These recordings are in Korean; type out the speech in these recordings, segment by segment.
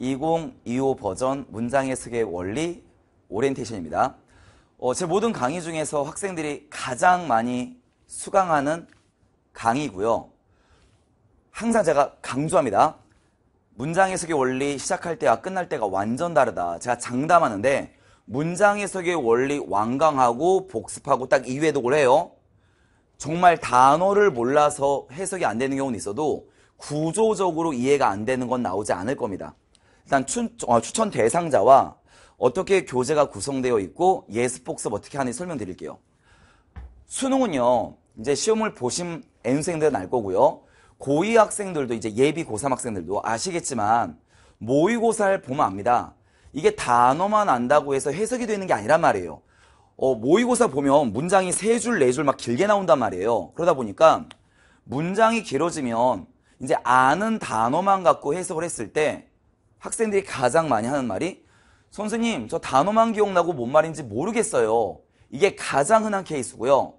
2025 버전 문장해석의 원리 오리엔테이션입니다. 어, 제 모든 강의 중에서 학생들이 가장 많이 수강하는 강의고요. 항상 제가 강조합니다. 문장 해석의 원리 시작할 때와 끝날 때가 완전 다르다. 제가 장담하는데 문장 해석의 원리 완강하고 복습하고 딱 2회독을 해요. 정말 단어를 몰라서 해석이 안 되는 경우는 있어도 구조적으로 이해가 안 되는 건 나오지 않을 겁니다. 일단 어, 추, 천 대상자와 어떻게 교재가 구성되어 있고 예습 복습 어떻게 하는지 설명드릴게요. 수능은요. 이제 시험을 보신 N생들은 알 거고요. 고2 학생들도 이제 예비 고3 학생들도 아시겠지만 모의고사를 보면 압니다. 이게 단어만 안다고 해서 해석이 되는 게 아니란 말이에요. 어, 모의고사 보면 문장이 세 줄, 네 줄 막 길게 나온단 말이에요. 그러다 보니까 문장이 길어지면 이제 아는 단어만 갖고 해석을 했을 때 학생들이 가장 많이 하는 말이 선생님 저 단어만 기억나고 뭔 말인지 모르겠어요. 이게 가장 흔한 케이스고요.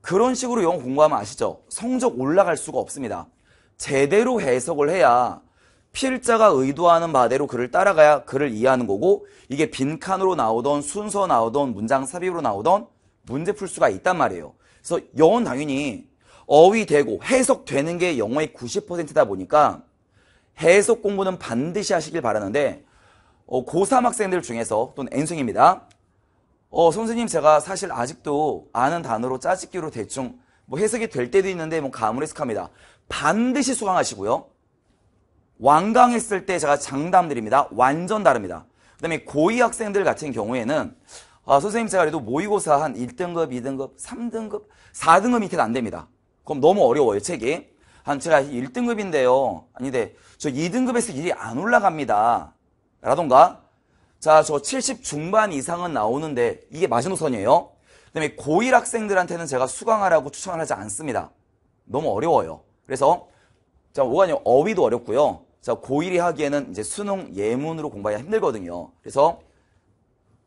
그런 식으로 영어 공부하면 아시죠? 성적 올라갈 수가 없습니다. 제대로 해석을 해야 필자가 의도하는 바대로 글을 따라가야 글을 이해하는 거고 이게 빈칸으로 나오던 순서 나오던 문장 삽입으로 나오던 문제 풀 수가 있단 말이에요. 그래서 영어는 당연히 어휘되고 해석되는 게 영어의 90%다 보니까 해석 공부는 반드시 하시길 바라는데 어, 고3 학생들 중에서 또는 N생입니다. 어, 선생님 제가 사실 아직도 아는 단어로 짜집기로 대충 뭐 해석이 될 때도 있는데 뭐 감을 해석합니다. 반드시 수강하시고요. 완강했을 때 제가 장담드립니다. 완전 다릅니다. 그 다음에 고2 학생들 같은 경우에는 아, 선생님 제가 그래도 모의고사 한 1등급, 2등급, 3등급, 4등급 이렇게 안 됩니다. 그럼 너무 어려워요, 책이. 한 제가 1등급인데요. 아닌데 저 2등급에서 일이 안 올라갑니다. 라던가 자저 70 중반 이상은 나오는데 이게 마지노선이에요. 그다음에 고1 학생들한테는 제가 수강하라고 추천을 하지 않습니다. 너무 어려워요. 그래서 자 5관요 어휘도 어렵고요. 자 고1이 하기에는 이제 수능 예문으로 공부하기 힘들거든요. 그래서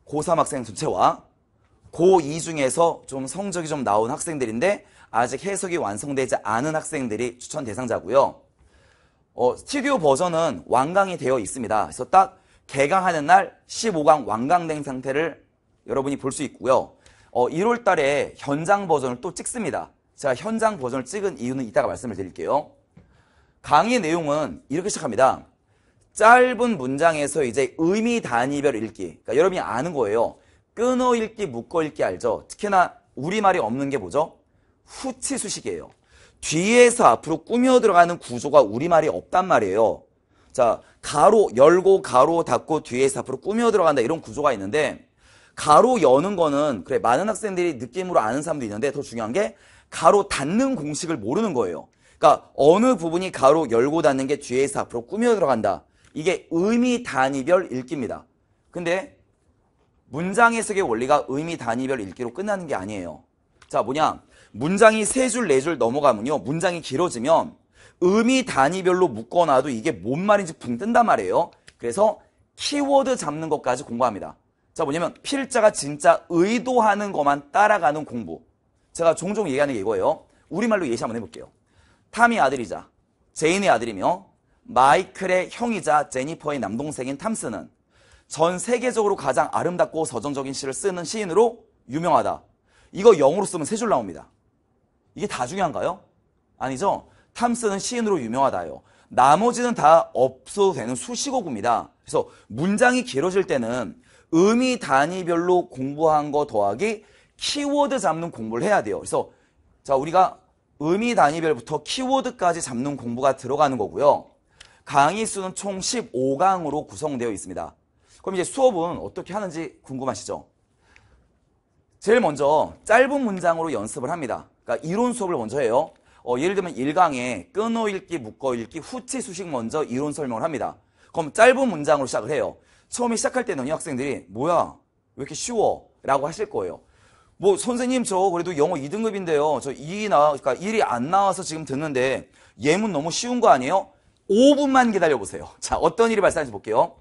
고3 학생 전체와 고2 중에서 좀 성적이 좀 나온 학생들인데 아직 해석이 완성되지 않은 학생들이 추천 대상자고요. 어, 스튜디오 버전은 완강이 되어 있습니다. 그래서 딱 개강하는 날 15강 완강된 상태를 여러분이 볼 수 있고요. 어, 1월 달에 현장 버전을 또 찍습니다. 제가 현장 버전을 찍은 이유는 이따가 말씀을 드릴게요. 강의 내용은 이렇게 시작합니다. 짧은 문장에서 이제 의미 단위별 읽기. 그러니까 여러분이 아는 거예요. 끊어 읽기, 묶어 읽기 알죠? 특히나 우리말이 없는 게 뭐죠? 후치 수식이에요. 뒤에서 앞으로 꾸며 들어가는 구조가 우리말이 없단 말이에요. 자, 가로 열고 가로 닫고 뒤에서 앞으로 꾸며 들어간다 이런 구조가 있는데 가로 여는 거는 그래 많은 학생들이 느낌으로 아는 사람도 있는데 더 중요한 게 가로 닫는 공식을 모르는 거예요. 그러니까 어느 부분이 가로 열고 닫는 게 뒤에서 앞으로 꾸며 들어간다. 이게 의미 단위별 읽기입니다. 근데 문장 해석의 원리가 의미 단위별 읽기로 끝나는 게 아니에요. 자, 뭐냐? 문장이 세 줄, 네 줄 넘어가면요. 문장이 길어지면 의미 단위별로 묶어놔도 이게 뭔 말인지 붕 뜬단 말이에요. 그래서 키워드 잡는 것까지 공부합니다. 자, 뭐냐면 필자가 진짜 의도하는 것만 따라가는 공부. 제가 종종 얘기하는 게 이거예요. 우리말로 예시 한번 해볼게요. 탐이 아들이자 제인의 아들이며 마이클의 형이자 제니퍼의 남동생인 탐스는 전 세계적으로 가장 아름답고 서정적인 시를 쓰는 시인으로 유명하다. 이거 영어로 쓰면 세 줄 나옵니다. 이게 다 중요한가요? 아니죠. 탐스는 시인으로 유명하다요. 나머지는 다 없어도 되는 수식어구입니다. 그래서 문장이 길어질 때는 의미 단위별로 공부한 거 더하기 키워드 잡는 공부를 해야 돼요. 그래서 자 우리가 의미 단위별부터 키워드까지 잡는 공부가 들어가는 거고요. 강의 수는 총 15강으로 구성되어 있습니다. 그럼 이제 수업은 어떻게 하는지 궁금하시죠? 제일 먼저 짧은 문장으로 연습을 합니다. 그러니까 이론 수업을 먼저 해요. 어, 예를 들면 1강에 끊어 읽기, 묶어 읽기, 후치 수식 먼저 이론 설명을 합니다. 그럼 짧은 문장으로 시작을 해요. 처음에 시작할 때는 이 학생들이 뭐야 왜 이렇게 쉬워 라고 하실 거예요. 뭐 선생님 저 그래도 영어 2등급인데요. 저 2나 그러니까 1이 안 나와서 지금 듣는데 예문 너무 쉬운 거 아니에요? 5분만 기다려 보세요. 자, 어떤 일이 발생하는지 볼게요.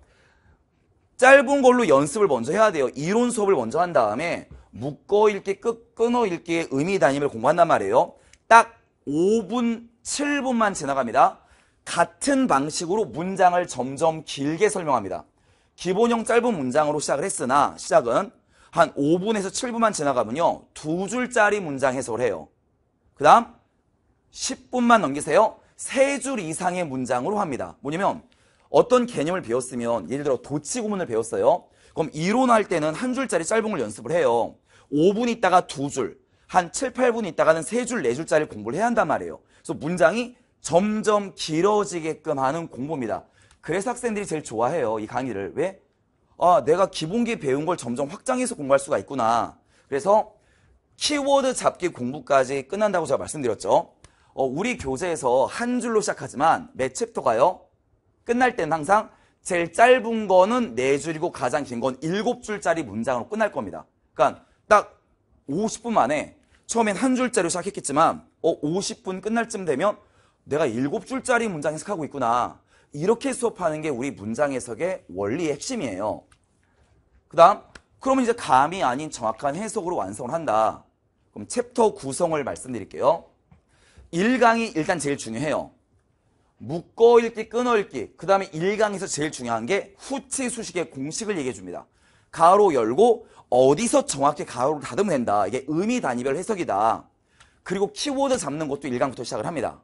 짧은 걸로 연습을 먼저 해야 돼요. 이론 수업을 먼저 한 다음에 묶어 읽기, 끊어 읽기의 의미 단임을 공부한단 말이에요. 딱 5분, 7분만 지나갑니다. 같은 방식으로 문장을 점점 길게 설명합니다. 기본형 짧은 문장으로 시작을 했으나 시작은 한 5분에서 7분만 지나가면요. 두 줄짜리 문장 해석을 해요. 그 다음 10분만 넘기세요. 세 줄 이상의 문장으로 합니다. 뭐냐면 어떤 개념을 배웠으면 예를 들어 도치 구문을 배웠어요. 그럼 이론할 때는 한 줄짜리 짧은 걸 연습을 해요. 5분 있다가 2 줄, 한 7, 8분 있다가는 3 줄, 4 줄짜리 공부를 해야 한단 말이에요. 그래서 문장이 점점 길어지게끔 하는 공부입니다. 그래서 학생들이 제일 좋아해요. 이 강의를. 왜? 아, 내가 기본기 배운 걸 점점 확장해서 공부할 수가 있구나. 그래서 키워드 잡기 공부까지 끝난다고 제가 말씀드렸죠. 어, 우리 교재에서 한 줄로 시작하지만 매 챕터가요. 끝날 때는 항상 제일 짧은 거는 네 줄이고 가장 긴 건 일곱 줄짜리 문장으로 끝날 겁니다. 그러니까 딱 50분 만에 처음엔 한 줄짜리로 시작했겠지만 어 50분 끝날 쯤 되면 내가 일곱 줄짜리 문장 해석하고 있구나. 이렇게 수업하는 게 우리 문장 해석의 원리의 핵심이에요. 그 다음 그러면 이제 감이 아닌 정확한 해석으로 완성을 한다. 그럼 챕터 구성을 말씀드릴게요. 1강이 일단 제일 중요해요. 묶어 읽기, 끊어 읽기. 그 다음에 1강에서 제일 중요한 게 후치 수식의 공식을 얘기해 줍니다. 가로 열고 어디서 정확히 가로를 다듬어낸다. 이게 의미 단위별 해석이다. 그리고 키워드 잡는 것도 1강부터 시작을 합니다.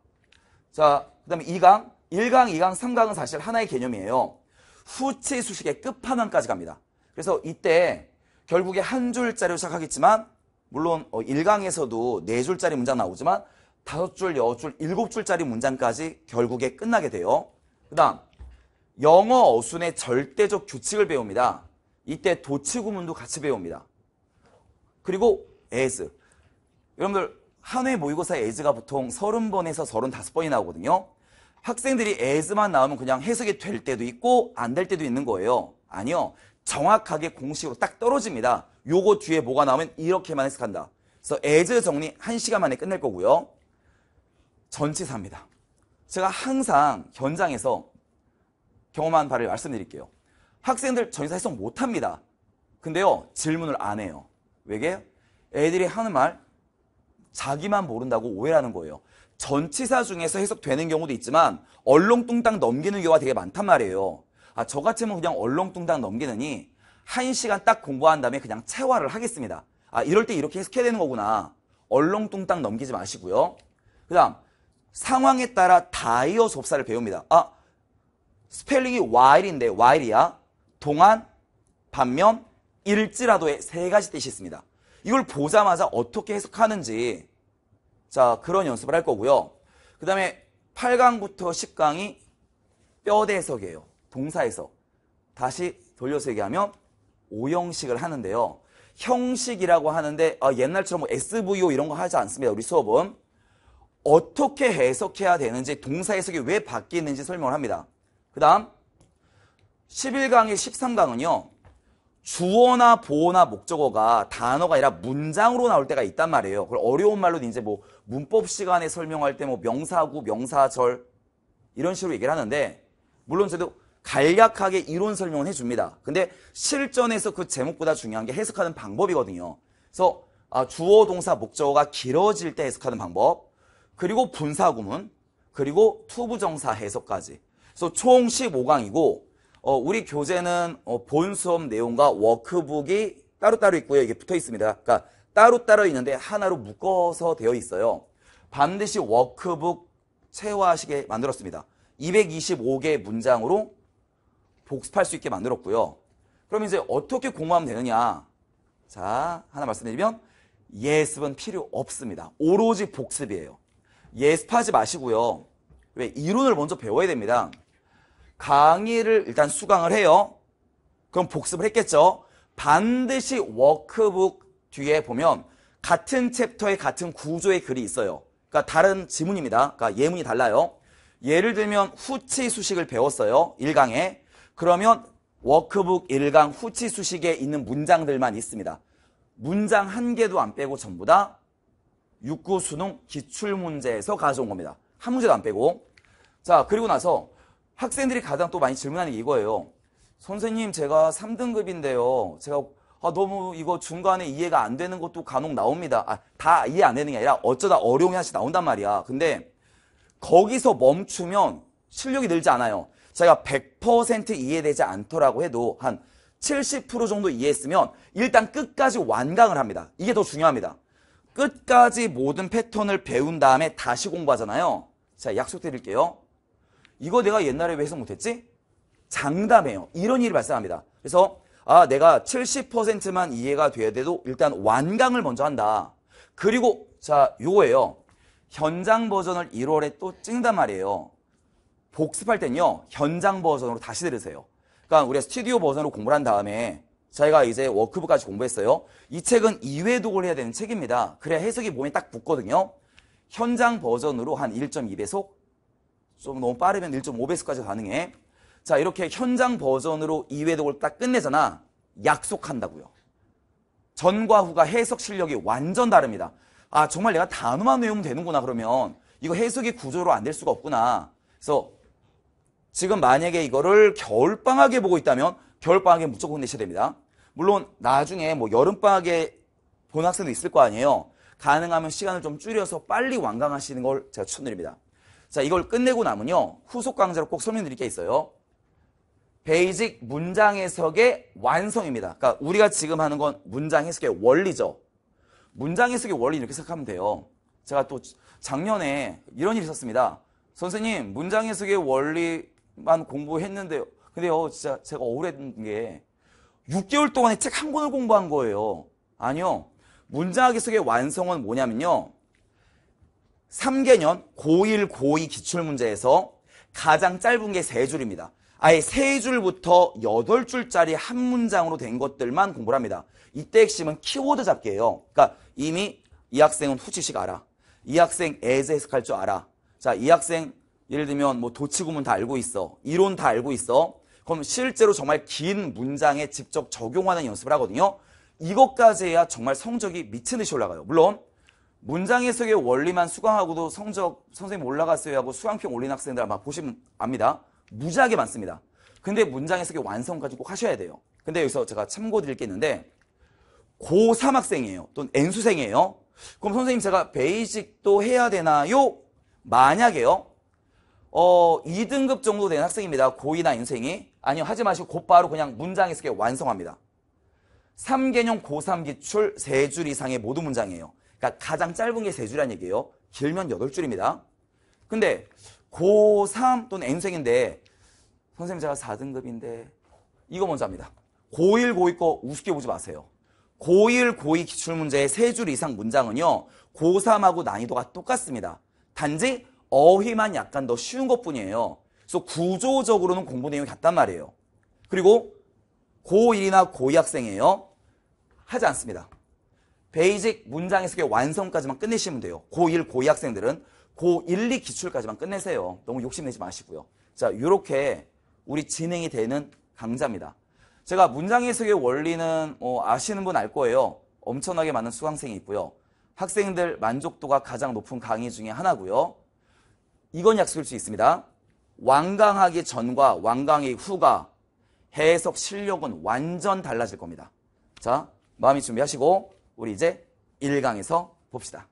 자, 그 다음에 2강, 1강, 2강, 3강은 사실 하나의 개념이에요. 후치 수식의 끝판왕까지 갑니다. 그래서 이때 결국에 한 줄짜리로 시작하겠지만 물론 1강에서도 어, 4줄짜리 문장 나오지만 5줄, 6줄, 7줄짜리 문장까지 결국에 끝나게 돼요. 그 다음 영어 어순의 절대적 규칙을 배웁니다. 이때 도치구문도 같이 배웁니다. 그리고 as. 여러분들 한회 모의고사 as가 보통 30번에서 35번이 나오거든요. 학생들이 as만 나오면 그냥 해석이 될 때도 있고 안 될 때도 있는 거예요. 아니요. 정확하게 공식으로 딱 떨어집니다. 요거 뒤에 뭐가 나오면 이렇게만 해석한다. 그래서 as 정리 1시간 만에 끝낼 거고요. 전치사입니다. 제가 항상 현장에서 경험한 바를 말씀드릴게요. 학생들 저 이상 해석 못합니다. 근데요 질문을 안 해요. 왜게? 애들이 하는 말 자기만 모른다고 오해하는 거예요. 전치사 중에서 해석되는 경우도 있지만 얼렁뚱땅 넘기는 경우가 되게 많단 말이에요. 아, 저 같으면 그냥 얼렁뚱땅 넘기느니 한 시간 딱 공부한 다음에 그냥 채화를 하겠습니다. 아, 이럴 때 이렇게 해석해야 되는 거구나. 얼렁뚱땅 넘기지 마시고요. 그 다음, 상황에 따라 다이어 접사를 배웁니다. 아, 스펠링이 while인데 while이야. 동안, 반면, 일지라도의 세 가지 뜻이 있습니다. 이걸 보자마자 어떻게 해석하는지 자 그런 연습을 할 거고요. 그 다음에 8강부터 10강이 뼈대 해석이에요. 동사 해석. 다시 돌려서 얘기하면 오형식을 하는데요. 형식이라고 하는데 아, 옛날처럼 SVO 뭐 이런 거 하지 않습니다. 우리 수업은. 어떻게 해석해야 되는지 동사 해석이 왜 바뀌는지 설명을 합니다. 그 다음 11강의 13강은요. 주어나 보어나 목적어가 단어가 아니라 문장으로 나올 때가 있단 말이에요. 그걸 어려운 말로 이제 뭐 문법 시간에 설명할 때 뭐 명사구, 명사절 이런 식으로 얘기를 하는데 물론 저도 간략하게 이론 설명을 해줍니다. 근데 실전에서 그 제목보다 중요한 게 해석하는 방법이거든요. 그래서 아, 주어, 동사, 목적어가 길어질 때 해석하는 방법 그리고 분사 구문 그리고 투부정사 해석까지 그래서 총 15강이고 어, 우리 교재는 어, 본 수업 내용과 워크북이 따로따로 있고요. 이게 붙어 있습니다. 그러니까 따로따로 있는데 하나로 묶어서 되어 있어요. 반드시 워크북 채화하시게 만들었습니다. 225개의 문장으로 복습할 수 있게 만들었고요. 그럼 이제 어떻게 공부하면 되느냐? 자, 하나 말씀드리면 예습은 필요 없습니다. 오로지 복습이에요. 예습하지 마시고요. 왜? 이론을 먼저 배워야 됩니다. 강의를 일단 수강을 해요. 그럼 복습을 했겠죠. 반드시 워크북 뒤에 보면 같은 챕터에 같은 구조의 글이 있어요. 그러니까 다른 지문입니다. 그러니까 예문이 달라요. 예를 들면 후치 수식을 배웠어요. 1강에. 그러면 워크북 1강 후치 수식에 있는 문장들만 있습니다. 문장 한 개도 안 빼고 전부 다 6구 수능 기출문제에서 가져온 겁니다. 한 문제도 안 빼고. 자, 그리고 나서 학생들이 가장 또 많이 질문하는 게 이거예요. 선생님 제가 3등급인데요. 제가 아, 너무 이거 중간에 이해가 안 되는 것도 간혹 나옵니다. 아, 다 이해 안 되는 게 아니라 어쩌다 어려운 게 하나씩 나온단 말이야. 근데 거기서 멈추면 실력이 늘지 않아요. 제가 100% 이해되지 않더라고 해도 한 70% 정도 이해했으면 일단 끝까지 완강을 합니다. 이게 더 중요합니다. 끝까지 모든 패턴을 배운 다음에 다시 공부하잖아요. 자, 약속드릴게요. 이거 내가 옛날에 왜 해석 못했지? 장담해요. 이런 일이 발생합니다. 그래서 아 내가 70%만 이해가 돼야 돼도 일단 완강을 먼저 한다. 그리고 자 요거예요. 현장 버전을 1월에 또 찍는단 말이에요. 복습할 땐요. 현장 버전으로 다시 들으세요. 그러니까 우리가 스튜디오 버전으로 공부를 한 다음에 저희가 이제 워크북까지 공부했어요. 이 책은 2회독을 해야 되는 책입니다. 그래야 해석이 몸에 딱 붙거든요. 현장 버전으로 한 1.2배속 좀 너무 빠르면 1 5배수까지 가능해. 자, 이렇게 현장 버전으로 2회독을딱 끝내잖아. 약속한다고요. 전과 후가 해석 실력이 완전 다릅니다. 아, 정말 내가 단어만 외우면 되는구나, 그러면. 이거 해석이 구조로 안 될 수가 없구나. 그래서 지금 만약에 이거를 겨울방학에 보고 있다면 겨울방학에 무조건 내셔야 됩니다. 물론 나중에 뭐 여름방학에 본 학생도 있을 거 아니에요. 가능하면 시간을 좀 줄여서 빨리 완강하시는 걸 제가 추천드립니다. 자, 이걸 끝내고 나면요. 후속 강좌로 꼭 설명드릴 게 있어요. 베이직 문장 해석의 완성입니다. 그러니까 우리가 지금 하는 건 문장 해석의 원리죠. 문장 해석의 원리 이렇게 생각하면 돼요. 제가 또 작년에 이런 일이 있었습니다. 선생님, 문장 해석의 원리만 공부했는데요. 근데요, 진짜 제가 오래된 게 6개월 동안에 책 한 권을 공부한 거예요. 아니요. 문장 해석의 완성은 뭐냐면요. 3개년 고1, 고2 기출문제에서 가장 짧은 게 3줄입니다. 아예 3줄부터 8줄짜리 한 문장으로 된 것들만 공부를 합니다. 이때 핵심은 키워드 잡기예요. 그러니까 이미 이 학생은 후치식 알아. 이 학생 애제 해석할 줄 알아. 자, 이 학생 예를 들면 뭐 도치구문 다 알고 있어. 이론 다 알고 있어. 그럼 실제로 정말 긴 문장에 직접 적용하는 연습을 하거든요. 이것까지 해야 정말 성적이 미친 듯이 올라가요. 물론 문장 해석의 원리만 수강하고도 성적 선생님 올라갔어요 하고 수강평 올린 학생들 아마 보시면 압니다. 무지하게 많습니다. 근데 문장 해석의 완성까지 꼭 하셔야 돼요. 근데 여기서 제가 참고 드릴 게 있는데 고3 학생이에요. 또는 N수생이에요. 그럼 선생님 제가 베이직도 해야 되나요? 만약에요. 어, 2등급 정도 된 학생입니다. 고2나 인생이. 아니요, 하지 마시고 곧바로 그냥 문장 해석에 완성합니다. 3개년 고3 기출 3줄 이상의 모든 문장이에요. 그러니까 가장 짧은 게 세 줄이란 얘기예요. 길면 여덟 줄입니다. 근데 고3 또는 N생인데 선생님 제가 4등급인데 이거 먼저 합니다. 고1, 고2 거 우습게 보지 마세요. 고1, 고2 기출문제의 세 줄 이상 문장은요. 고3하고 난이도가 똑같습니다. 단지 어휘만 약간 더 쉬운 것뿐이에요. 그래서 구조적으로는 공부 내용이 같단 말이에요. 그리고 고1이나 고2 학생이에요. 하지 않습니다. 베이직 문장 해석의 완성까지만 끝내시면 돼요. 고1, 고2 학생들은 고1, 2 기출까지만 끝내세요. 너무 욕심내지 마시고요. 자, 이렇게 우리 진행이 되는 강좌입니다. 제가 문장 해석의 원리는 어, 아시는 분 알 거예요. 엄청나게 많은 수강생이 있고요. 학생들 만족도가 가장 높은 강의 중에 하나고요. 이건 약속일 수 있습니다. 완강하기 전과 완강하기 후가 해석 실력은 완전 달라질 겁니다. 자, 마음이 준비하시고 우리 이제 1강에서 봅시다.